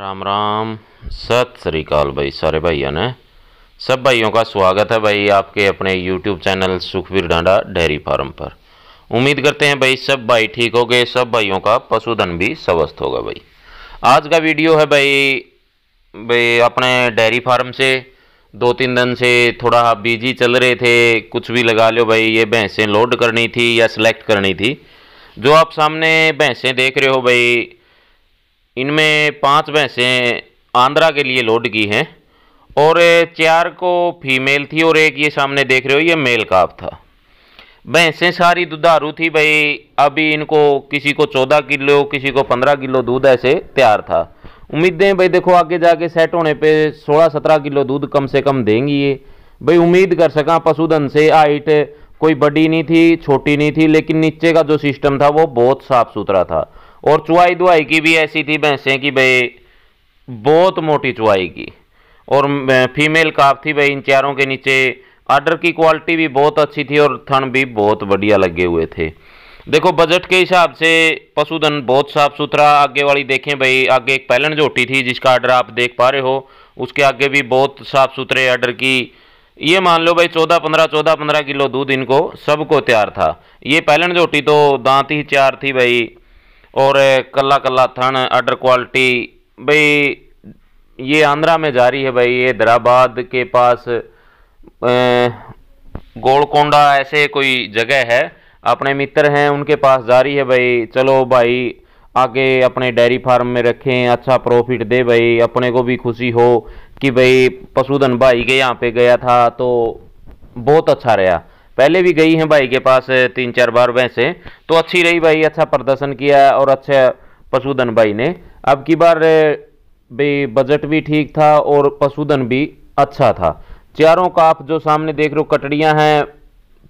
राम राम सत श्रीकाल भाई सारे भाइयों ने सब भाइयों का स्वागत है भाई आपके अपने YouTube channel Sukhvir Danda dairy farm पर उम्मीद करते हैं भाई सब भाई ठीक हो गए सब भाइयों का पशुधन भी स्वस्थ होगा भाई आज का वीडियो है भाई भाई अपने डेयरी फार्म से दो तीन दिन से थोड़ा बिजी चल रहे थे कुछ भी लगा लो भाई ये भैंसें लोड करनी थी या सिलेक्ट करनी थी जो आप सामने भैंसें देख रहे हो भाई इनमें पांच भैंसें आंध्रा के लिए लोड की हैं और चार को फीमेल थी और एक ये सामने देख रहे हो ये मेल काफ था भैंसें सारी दुधारू थी भाई अभी इनको किसी को चौदह किलो किसी को पंद्रह किलो दूध ऐसे तैयार था उम्मीदें भाई देखो आगे जाके सेट होने पे सोलह सत्रह किलो दूध कम से कम देंगी ये भाई उम्मीद कर सका पशुधन से हाइट कोई बड़ी नहीं थी छोटी नहीं थी लेकिन नीचे का जो सिस्टम था वो बहुत साफ़ सुथरा था और चुआई दुआई की भी ऐसी थी भैंसें कि भाई बहुत मोटी चुआई की और फीमेल काफ थी भाई इन चारों के नीचे आर्डर की क्वालिटी भी बहुत अच्छी थी और थन भी बहुत बढ़िया लगे हुए थे देखो बजट के हिसाब से पशुधन बहुत साफ सुथरा आगे वाली देखें भाई आगे एक पैलन जोटी थी जिसका आर्डर आप देख पा रहे हो उसके आगे भी बहुत साफ सुथरे आर्डर की ये मान लो भाई चौदह पंद्रह चौदह पंद्रह किलो दूध इनको सबको तैयार था ये पैलन जोटी तो दांत ही चार थी भाई और कल्ला कल्ला थन अडर क्वालिटी भाई ये आंध्रा में जारी है भाई ये हैदराबाद के पास गोलकोंडा ऐसे कोई जगह है अपने मित्र हैं उनके पास जारी है भाई चलो भाई आगे अपने डेयरी फार्म में रखें अच्छा प्रॉफिट दे भाई अपने को भी खुशी हो कि भाई पशुधन भाई के यहाँ पे गया था तो बहुत अच्छा रहा पहले भी गई हैं भाई के पास तीन चार बार वैसे तो अच्छी रही भाई अच्छा प्रदर्शन किया और अच्छा पशुधन भाई ने अब की बार भी बजट भी ठीक था और पशुधन भी अच्छा था चारों का आप जो सामने देख रहे हो कटड़ियाँ हैं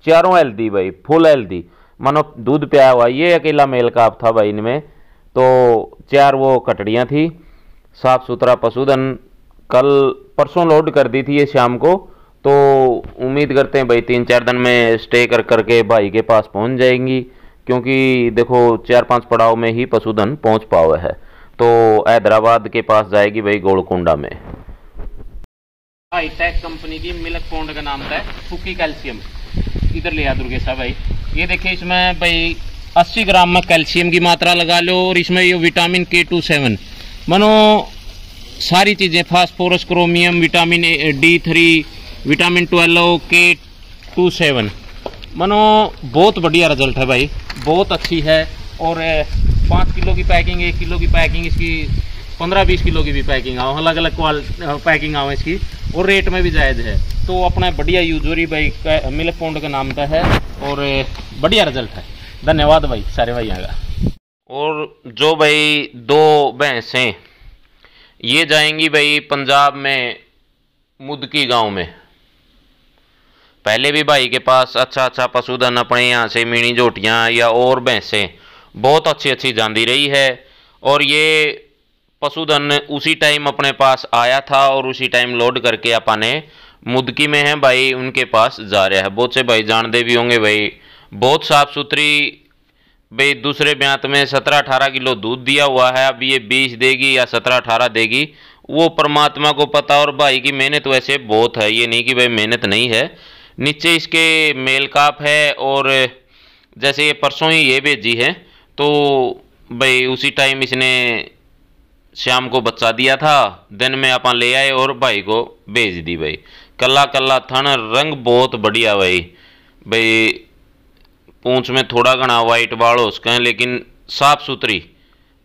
चारों दी भाई फुल दी मानो दूध पिया हुआ ये अकेला मेल आप था भाई इनमें तो चार वो कटड़ियाँ थी साफ़ सुथरा पशुधन कल परसों लोड कर दी थी ये शाम को तो उम्मीद करते हैं भाई तीन चार दिन में स्टे कर करके भाई के पास पहुंच जाएंगी क्योंकि देखो चार पांच पड़ाव में ही पशुधन पहुंच पावे है तो हैदराबाद के पास जाएगी भाई गोलकुंडा में हाईटेक कंपनी की मिल्क पौंड का नाम था सुखी कैल्शियम इधर ले आ साहब भाई ये देखिए इसमें भाई अस्सी ग्राम में कैल्शियम की मात्रा लगा लो और इसमें ये विटामिन के टू सेवन मनो सारी चीज़ें phosphorus chromium vitamin D three vitamin twelve K two seven मनो बहुत बढ़िया रिजल्ट है भाई बहुत अच्छी है और पाँच किलो की पैकिंग एक किलो की पैकिंग इसकी पंद्रह बीस किलो की भी पैकिंग आओ अलग अलग क्वालिटी पैकिंग आओ इसकी और रेट में भी जायज़ है तो अपना बढ़िया यूजरी भाई का मिल्क पाउंड का नाम का है और बढ़िया रिजल्ट है धन्यवाद भाई सारे भाई का और जो भाई दो भैंसें ये जाएंगी भाई पंजाब में मुदकी गांव में पहले भी भाई के पास अच्छा अच्छा पशुधन अपने यहाँ से मिनी झोटियाँ या और भैंसें बहुत अच्छी अच्छी जाती रही है और ये पशुधन उसी टाइम अपने पास आया था और उसी टाइम लोड करके अपने मुदकी में है भाई उनके पास जा रहा है बहुत से भाई जानते भी होंगे भाई बहुत साफ़ सुथरी भाई दूसरे ब्यांत में सत्रह अठारह किलो दूध दिया हुआ है अब ये बीस देगी या सत्रह अठारह देगी वो परमात्मा को पता और भाई की मेहनत वैसे बहुत है ये नहीं कि भाई मेहनत नहीं है नीचे इसके मेल काप है और जैसे ये परसों ही ये भेजी है तो भाई उसी टाइम इसने शाम को बच्चा दिया था दिन में अपन ले आए और भाई को भेज दी भाई कल्ला कल्ला थन रंग बहुत बढ़िया भाई भाई पूंछ में थोड़ा घना वाइट बाल हो उसके लेकिन साफ सुथरी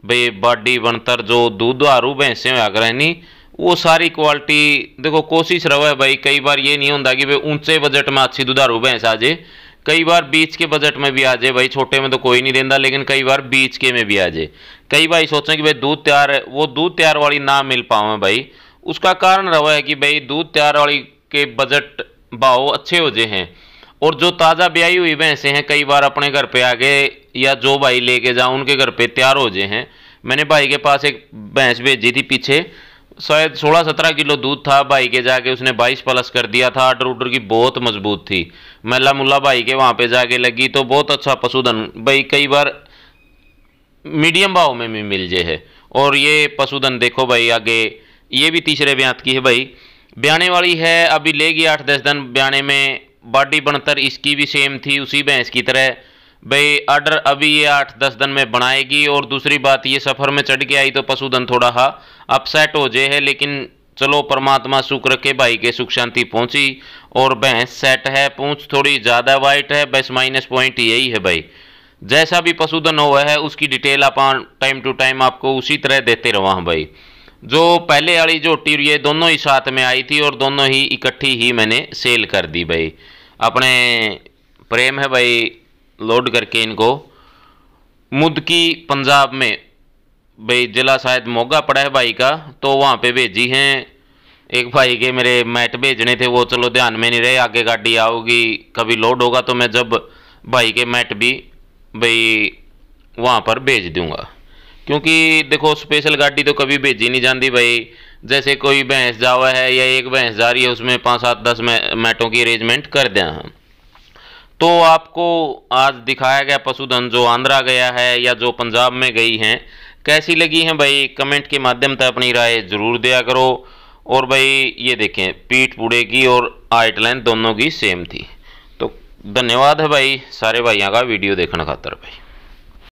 भाई बाडी बनतर जो दूध आरू भैंसें आग्रह नहीं वो सारी क्वालिटी देखो कोशिश रहो है भाई कई बार ये नहीं होता कि भाई ऊंचे बजट में अच्छी दुधारू भैंस आ जाए कई बार बीच के बजट में भी आ जाए भाई छोटे में तो कोई नहीं देता लेकिन कई बार बीच के में भी आ जाए कई बार सोचें कि भाई दूध तैयार है वो दूध तैयार वाली ना मिल पाऊँ भाई उसका कारण रहो है कि भाई दूध तैयार वाली के बजट भाव अच्छे हो जाए हैं और जो ताज़ा ब्याई हुई भैंसें हैं कई बार अपने घर पर आ गए या जो भाई लेके जाओ उनके घर पर तैयार हो जाए हैं मैंने भाई के पास एक भैंस भेजी थी पीछे शायद सोलह सत्रह किलो दूध था भाई के जाके उसने बाईस प्लस कर दिया था आटर उटर की बहुत मजबूत थी मेला मुला भाई के वहाँ पे जाके लगी तो बहुत अच्छा पशुधन भाई कई बार मीडियम भाव में भी मिल जाए है और ये पशुधन देखो भाई आगे ये भी तीसरे ब्यांत की है भाई ब्याने वाली है अभी लेगी आठ दस दिन ब्याने में बाडी बनतर इसकी भी सेम थी उसी भैंस की तरह भाई आर्डर अभी ये आठ दस दिन में बनाएगी और दूसरी बात ये सफ़र में चढ़ के आई तो पशुधन थोड़ा हा अपसेट हो जाए है लेकिन चलो परमात्मा सुख रखे भाई के सुख शांति पहुंची और भैंस सेट है पूंछ थोड़ी ज़्यादा वाइट है बस माइनस पॉइंट यही है भाई जैसा भी पशुधन हुआ है उसकी डिटेल आप टाइम टू टाइम आपको उसी तरह देते रहा हाँ भाई जो पहले वाली जो टीर ये दोनों ही साथ में आई थी और दोनों ही इकट्ठी ही मैंने सेल कर दी भाई अपने प्रेम है भाई लोड करके इनको मुद की पंजाब में भाई जिला शायद मोगा पड़ा है भाई का तो वहाँ पे भेजी हैं एक भाई के मेरे मैट भेजने थे वो चलो ध्यान में नहीं रहे आगे गाड़ी आओगी कभी लोड होगा तो मैं जब भाई के मैट भी भाई वहाँ पर भेज दूँगा क्योंकि देखो स्पेशल गाड़ी तो कभी भेजी नहीं जाती भाई जैसे कोई भैंस जावा है या एक भैंस जा रही है उसमें पाँच सात दस मैटों की अरेंजमेंट कर दें हम तो आपको आज दिखाया गया पशुधन जो आंध्रा गया है या जो पंजाब में गई हैं कैसी लगी हैं भाई कमेंट के माध्यम से अपनी राय ज़रूर दिया करो और भाई ये देखें पीठ पूड़े की और आइट लाइन दोनों की सेम थी तो धन्यवाद है भाई सारे भाइयों का वीडियो देखने खातर भाई